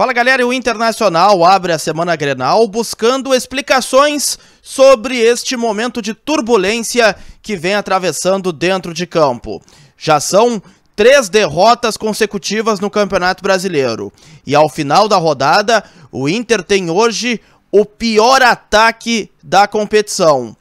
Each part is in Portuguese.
Fala galera, o Internacional abre a semana Grenal buscando explicações sobre este momento de turbulência que vem atravessando dentro de campo. Já são três derrotas consecutivas no Campeonato Brasileiro. E ao final da rodada, o Inter tem hoje o pior ataque da competição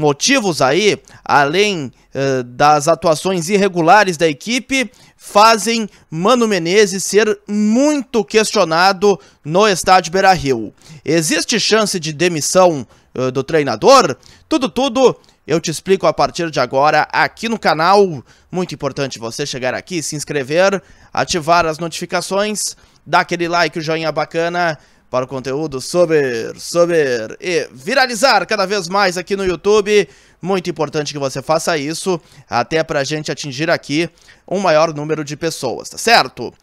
motivos aí, além eh, das atuações irregulares da equipe, fazem Mano Menezes ser muito questionado no estádio Beira-Rio. Existe chance de demissão eh, do treinador? Tudo, tudo eu te explico a partir de agora aqui no canal. Muito importante você chegar aqui, se inscrever, ativar as notificações, dar aquele like, o joinha bacana para o conteúdo sobre, sobre e viralizar cada vez mais aqui no YouTube. Muito importante que você faça isso, até para a gente atingir aqui um maior número de pessoas, tá certo?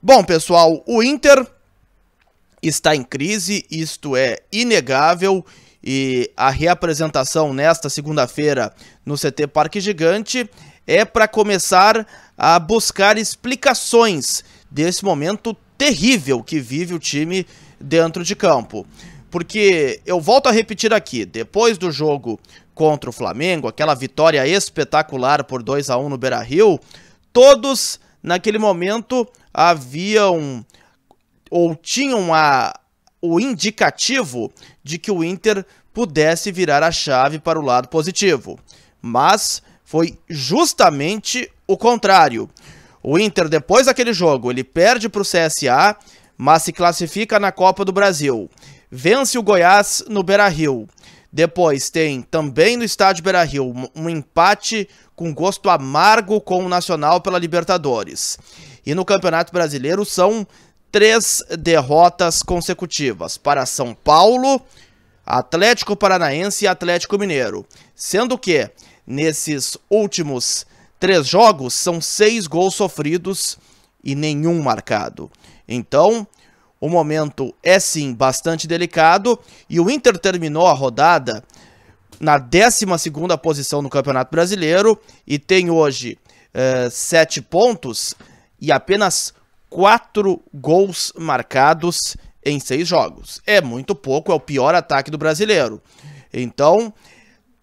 Bom, pessoal, o Inter está em crise, isto é inegável, e a reapresentação nesta segunda-feira no CT Parque Gigante é para começar a buscar explicações desse momento terrível que vive o time dentro de campo. Porque eu volto a repetir aqui, depois do jogo contra o Flamengo, aquela vitória espetacular por 2 a 1 no Beira-Rio, todos naquele momento haviam ou tinham a, o indicativo de que o Inter pudesse virar a chave para o lado positivo. Mas foi justamente o contrário. O Inter, depois daquele jogo, ele perde para o CSA mas se classifica na Copa do Brasil. Vence o Goiás no Beira-Rio. Depois tem também no estádio Beira-Rio um empate com gosto amargo com o Nacional pela Libertadores. E no Campeonato Brasileiro são três derrotas consecutivas para São Paulo, Atlético Paranaense e Atlético Mineiro. Sendo que nesses últimos três jogos são seis gols sofridos e nenhum marcado. Então, o momento é sim bastante delicado e o Inter terminou a rodada na 12ª posição no Campeonato Brasileiro e tem hoje eh, 7 pontos e apenas 4 gols marcados em 6 jogos. É muito pouco, é o pior ataque do brasileiro. Então,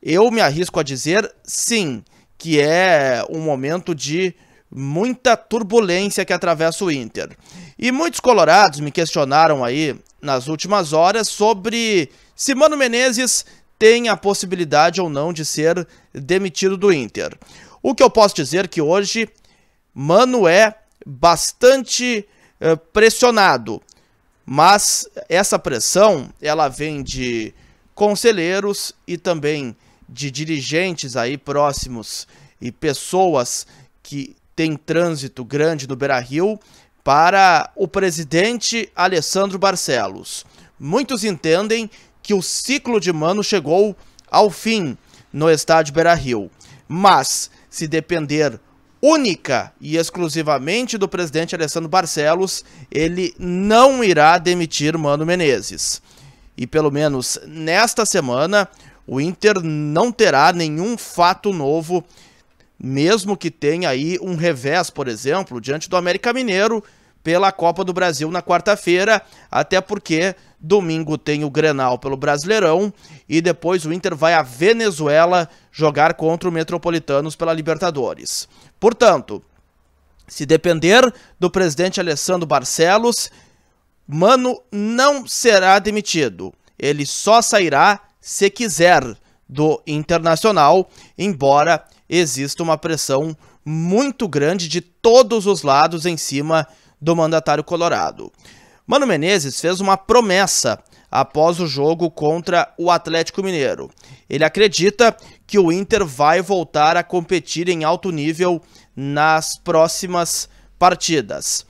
eu me arrisco a dizer, sim, que é um momento de muita turbulência que atravessa o Inter. E muitos colorados me questionaram aí nas últimas horas sobre se Mano Menezes tem a possibilidade ou não de ser demitido do Inter. O que eu posso dizer é que hoje Mano é bastante eh, pressionado, mas essa pressão ela vem de conselheiros e também de dirigentes aí próximos e pessoas que tem trânsito grande no Beira-Rio para o presidente Alessandro Barcelos. Muitos entendem que o ciclo de Mano chegou ao fim no estádio Beira-Rio, mas se depender única e exclusivamente do presidente Alessandro Barcelos, ele não irá demitir Mano Menezes. E pelo menos nesta semana, o Inter não terá nenhum fato novo mesmo que tenha aí um revés, por exemplo, diante do América Mineiro pela Copa do Brasil na quarta-feira, até porque domingo tem o Grenal pelo Brasileirão e depois o Inter vai à Venezuela jogar contra o Metropolitanos pela Libertadores. Portanto, se depender do presidente Alessandro Barcelos, Mano não será demitido. Ele só sairá se quiser do Internacional, embora exista uma pressão muito grande de todos os lados em cima do mandatário colorado. Mano Menezes fez uma promessa após o jogo contra o Atlético Mineiro. Ele acredita que o Inter vai voltar a competir em alto nível nas próximas partidas.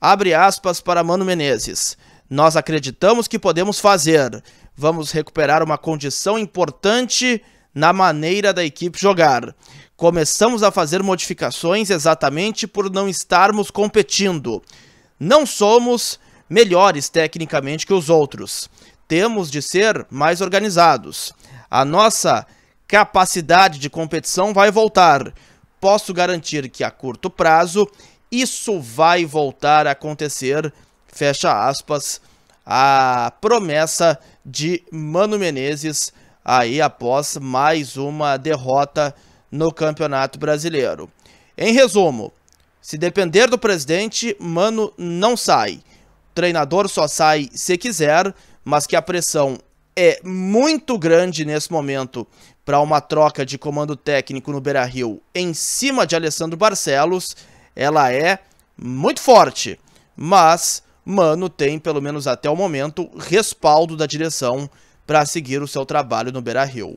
Abre aspas para Mano Menezes. Nós acreditamos que podemos fazer. Vamos recuperar uma condição importante na maneira da equipe jogar. Começamos a fazer modificações exatamente por não estarmos competindo. Não somos melhores tecnicamente que os outros. Temos de ser mais organizados. A nossa capacidade de competição vai voltar. Posso garantir que a curto prazo isso vai voltar a acontecer. Fecha aspas. A promessa de Mano Menezes aí após mais uma derrota no Campeonato Brasileiro. Em resumo, se depender do presidente, Mano não sai. O treinador só sai se quiser, mas que a pressão é muito grande nesse momento para uma troca de comando técnico no Beira-Rio em cima de Alessandro Barcelos, ela é muito forte. Mas Mano tem, pelo menos até o momento, respaldo da direção para seguir o seu trabalho no Beira-Rio.